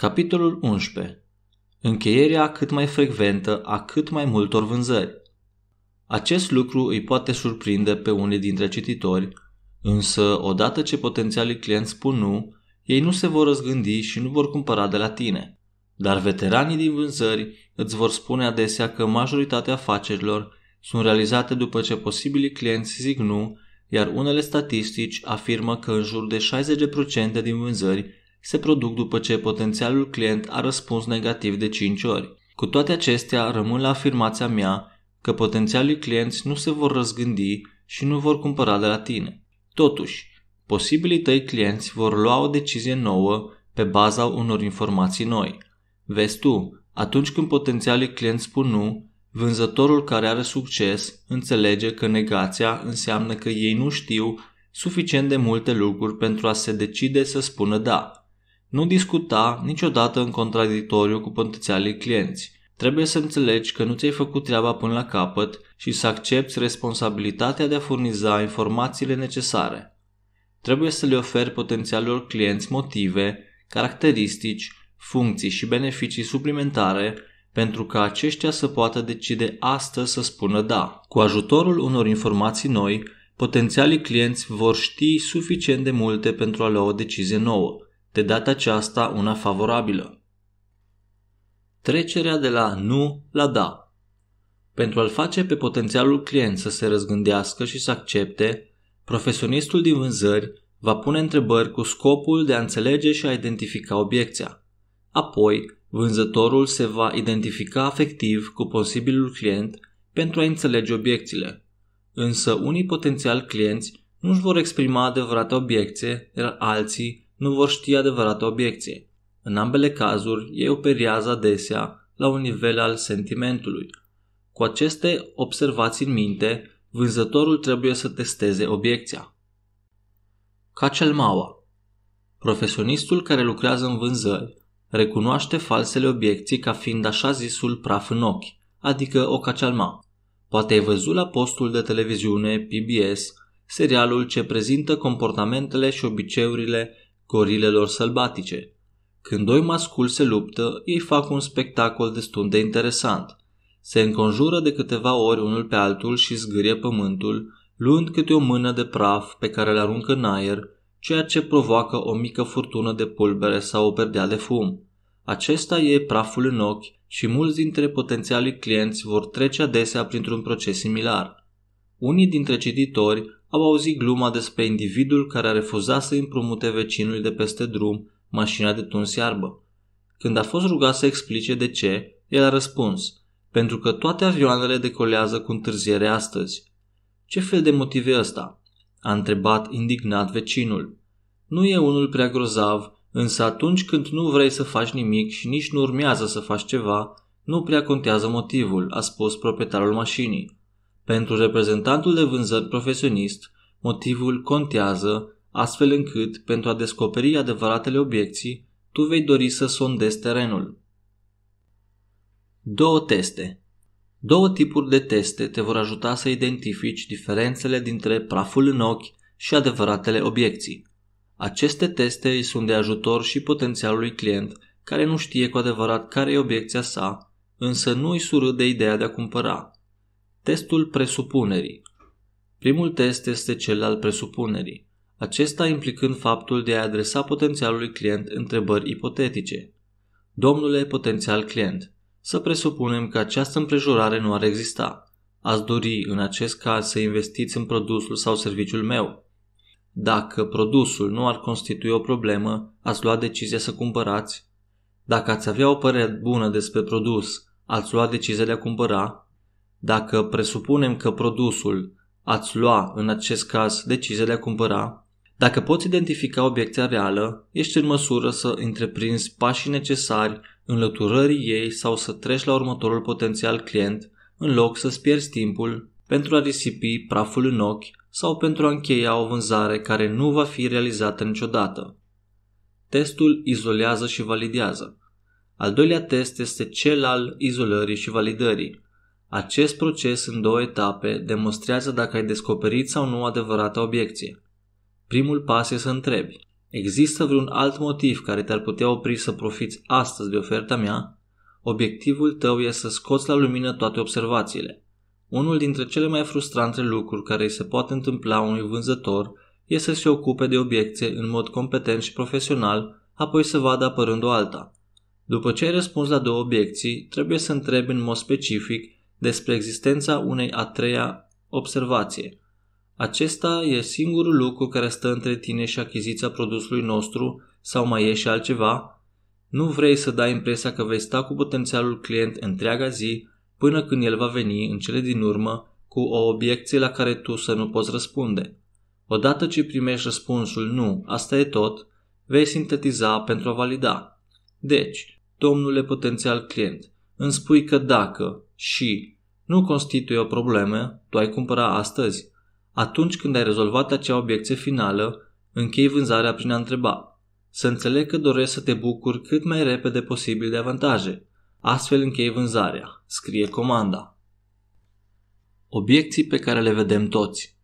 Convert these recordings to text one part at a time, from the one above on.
Capitolul 11. Încheierea cât mai frecventă a cât mai multor vânzări. Acest lucru îi poate surprinde pe unii dintre cititori, însă odată ce potențialii clienți spun nu, ei nu se vor răzgândi și nu vor cumpăra de la tine. Dar veteranii din vânzări îți vor spune adesea că majoritatea afacerilor sunt realizate după ce posibilii clienți zic nu, iar unele statistici afirmă că în jur de 60% din vânzări se produc după ce potențialul client a răspuns negativ de 5 ori. Cu toate acestea, rămân la afirmația mea că potențialii clienți nu se vor răzgândi și nu vor cumpăra de la tine. Totuși, posibilii tăi clienți vor lua o decizie nouă pe baza unor informații noi. Vezi tu, atunci când potențialii clienți spun nu, vânzătorul care are succes înțelege că negația înseamnă că ei nu știu suficient de multe lucruri pentru a se decide să spună da. Nu discuta niciodată în contradictoriu cu potențialii clienți. Trebuie să înțelegi că nu ți-ai făcut treaba până la capăt și să accepti responsabilitatea de a furniza informațiile necesare. Trebuie să le oferi potențialilor clienți motive, caracteristici, funcții și beneficii suplimentare pentru ca aceștia să poată decide astăzi să spună da. Cu ajutorul unor informații noi, potențialii clienți vor ști suficient de multe pentru a lua o decizie nouă de data aceasta una favorabilă. Trecerea de la nu la da. Pentru a-l face pe potențialul client să se răzgândească și să accepte, profesionistul din vânzări va pune întrebări cu scopul de a înțelege și a identifica obiecția. Apoi, vânzătorul se va identifica afectiv cu posibilul client pentru a înțelege obiecțiile. Însă unii potențial clienți nu își vor exprima adevărate obiecție, iar alții nu vor ști adevărata obiecție. În ambele cazuri, ei operează adesea la un nivel al sentimentului. Cu aceste observații în minte, vânzătorul trebuie să testeze obiecția. Cacel Maua Profesionistul care lucrează în vânzări recunoaște falsele obiecții ca fiind așa zisul praf în ochi, adică o cacealma. Poate ai văzut la postul de televiziune PBS serialul ce prezintă comportamentele și obiceiurile gorilelor sălbatice. Când doi masculi se luptă, ei fac un spectacol destul de interesant. Se înconjură de câteva ori unul pe altul și zgârie pământul, luând câte o mână de praf pe care le aruncă în aer, ceea ce provoacă o mică furtună de pulbere sau o perdea de fum. Acesta e praful în ochi și mulți dintre potențialii clienți vor trece adesea printr-un proces similar. Unii dintre cititori au auzit gluma despre individul care a refuzat să împrumute vecinului de peste drum mașina de tuns iarbă. Când a fost rugat să explice de ce, el a răspuns, pentru că toate avioanele decolează cu întârziere astăzi. Ce fel de motiv e ăsta? A întrebat indignat vecinul. Nu e unul prea grozav, însă atunci când nu vrei să faci nimic și nici nu urmează să faci ceva, nu prea contează motivul, a spus proprietarul mașinii. Pentru reprezentantul de vânzări profesionist, motivul contează, astfel încât, pentru a descoperi adevăratele obiecții, tu vei dori să sondezi terenul. Două teste. Două tipuri de teste te vor ajuta să identifici diferențele dintre praful în ochi și adevăratele obiecții. Aceste teste îi sunt de ajutor și potențialului client care nu știe cu adevărat care e obiecția sa, însă nu îi surâ de ideea de a cumpăra. Testul presupunerii. Primul test este cel al presupunerii, acesta implicând faptul de a adresa potențialului client întrebări ipotetice. Domnule potențial client, să presupunem că această împrejurare nu ar exista. Ați dori în acest caz să investiți în produsul sau serviciul meu. Dacă produsul nu ar constitui o problemă, ați lua decizia să cumpărați. Dacă ați avea o părere bună despre produs, ați lua decizia de a cumpăra dacă presupunem că produsul ați lua în acest caz decizia de a cumpăra, dacă poți identifica obiecția reală, ești în măsură să întreprinzi pașii necesari înlăturării ei sau să treci la următorul potențial client în loc să-ți pierzi timpul pentru a risipi praful în ochi sau pentru a încheia o vânzare care nu va fi realizată niciodată. Testul izolează și validează. Al doilea test este cel al izolării și validării. Acest proces în două etape demonstrează dacă ai descoperit sau nu adevărata obiecție. Primul pas este să întrebi. Există vreun alt motiv care te-ar putea opri să profiți astăzi de oferta mea? Obiectivul tău este să scoți la lumină toate observațiile. Unul dintre cele mai frustrante lucruri care îi se poate întâmpla unui vânzător este să se ocupe de obiecție în mod competent și profesional, apoi să vadă apărând o alta. După ce ai răspuns la două obiecții, trebuie să întrebi în mod specific despre existența unei a treia observație. Acesta e singurul lucru care stă între tine și achiziția produsului nostru sau mai e și altceva? Nu vrei să dai impresia că vei sta cu potențialul client întreaga zi până când el va veni în cele din urmă cu o obiecție la care tu să nu poți răspunde. Odată ce primești răspunsul nu, asta e tot, vei sintetiza pentru a valida. Deci, domnule potențial client, îmi spui că dacă și nu constituie o problemă, tu ai cumpăra astăzi. Atunci când ai rezolvat acea obiecție finală, închei vânzarea prin a întreba. Să înțeleg că doresc să te bucuri cât mai repede posibil de avantaje. Astfel închei vânzarea. Scrie comanda. Obiecții pe care le vedem toți.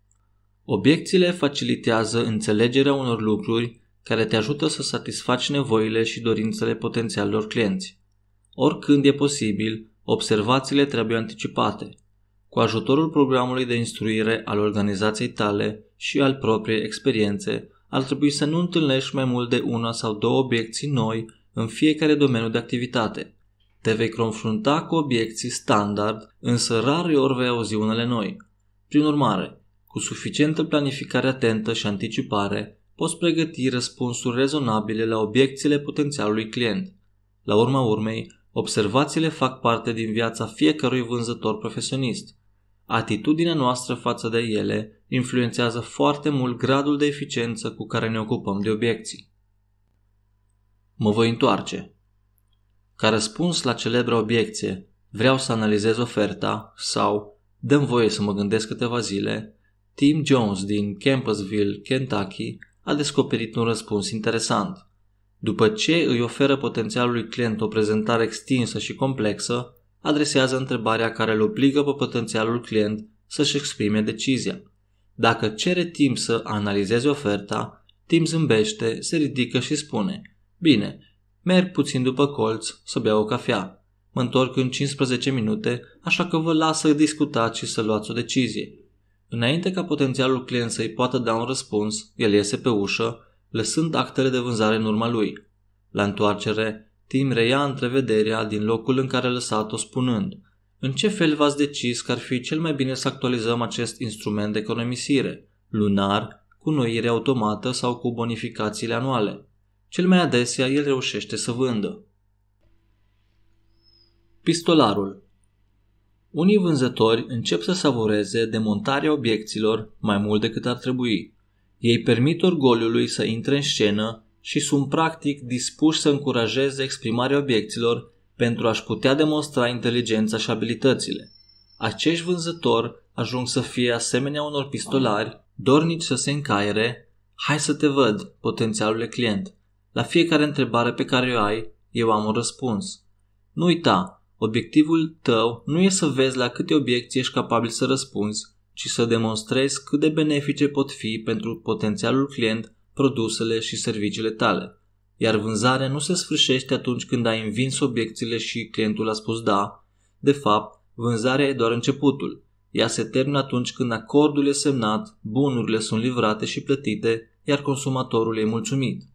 Obiecțiile facilitează înțelegerea unor lucruri care te ajută să satisfaci nevoile și dorințele potențialilor clienți. Oricând e posibil, Observațiile trebuie anticipate, cu ajutorul programului de instruire al organizației tale și al propriei experiențe, ar trebui să nu întâlnești mai mult de una sau două obiecții noi în fiecare domeniu de activitate. Te vei confrunta cu obiecții standard, însă rar ori vei auzi unele noi. Prin urmare, cu suficientă planificare atentă și anticipare, poți pregăti răspunsuri rezonabile la obiecțiile potențialului client. La urma urmei, Observațiile fac parte din viața fiecărui vânzător profesionist. Atitudinea noastră față de ele influențează foarte mult gradul de eficiență cu care ne ocupăm de obiecții. Mă voi întoarce. Ca răspuns la celebra obiecție, vreau să analizez oferta sau dăm voie să mă gândesc câteva zile, Tim Jones din Campusville, Kentucky, a descoperit un răspuns interesant – după ce îi oferă potențialului client o prezentare extinsă și complexă, adresează întrebarea care îl obligă pe potențialul client să-și exprime decizia. Dacă cere timp să analizeze oferta, timp zâmbește, se ridică și spune Bine, merg puțin după colț să beau o cafea. Mă întorc în 15 minute, așa că vă las să discutați și să luați o decizie. Înainte ca potențialul client să-i poată da un răspuns, el iese pe ușă lăsând actele de vânzare în urma lui. La întoarcere, Tim reia întrevederea din locul în care lăsat-o spunând În ce fel v-ați decis că ar fi cel mai bine să actualizăm acest instrument de economisire? Lunar, cu noire automată sau cu bonificațiile anuale? Cel mai adesea el reușește să vândă. Pistolarul Unii vânzători încep să savoreze demontarea obiecțiilor mai mult decât ar trebui, ei permit orgoliului să intre în scenă și sunt practic dispuși să încurajeze exprimarea obiecțiilor pentru a-și putea demonstra inteligența și abilitățile. Acești vânzători ajung să fie asemenea unor pistolari, dornici să se încaire, hai să te văd, potențialul client. La fiecare întrebare pe care o ai, eu am un răspuns. Nu uita, obiectivul tău nu e să vezi la câte obiecții ești capabil să răspunzi, ci să demonstrezi cât de benefice pot fi pentru potențialul client produsele și serviciile tale. Iar vânzarea nu se sfârșește atunci când ai învins obiecțiile și clientul a spus da. De fapt, vânzarea e doar începutul. Ea se termină atunci când acordul e semnat, bunurile sunt livrate și plătite, iar consumatorul e mulțumit.